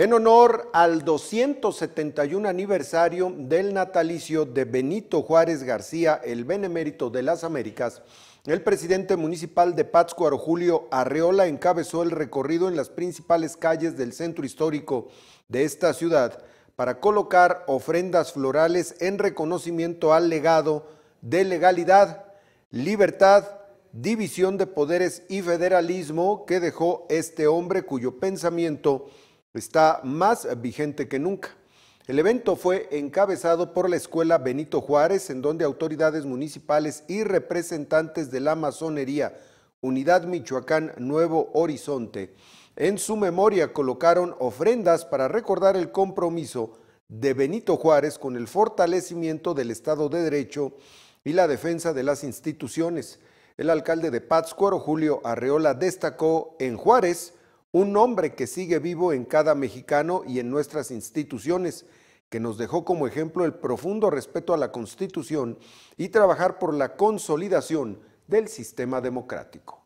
en honor al 271 aniversario del natalicio de Benito Juárez García, el benemérito de las Américas, el presidente municipal de Pátzcuaro, Julio Arreola, encabezó el recorrido en las principales calles del centro histórico de esta ciudad para colocar ofrendas florales en reconocimiento al legado de legalidad, libertad, división de poderes y federalismo que dejó este hombre cuyo pensamiento está más vigente que nunca. El evento fue encabezado por la Escuela Benito Juárez, en donde autoridades municipales y representantes de la masonería Unidad Michoacán Nuevo Horizonte en su memoria colocaron ofrendas para recordar el compromiso de Benito Juárez con el fortalecimiento del Estado de Derecho y la defensa de las instituciones. El alcalde de Pátzcuaro, Julio Arreola, destacó en Juárez un hombre que sigue vivo en cada mexicano y en nuestras instituciones, que nos dejó como ejemplo el profundo respeto a la Constitución y trabajar por la consolidación del sistema democrático.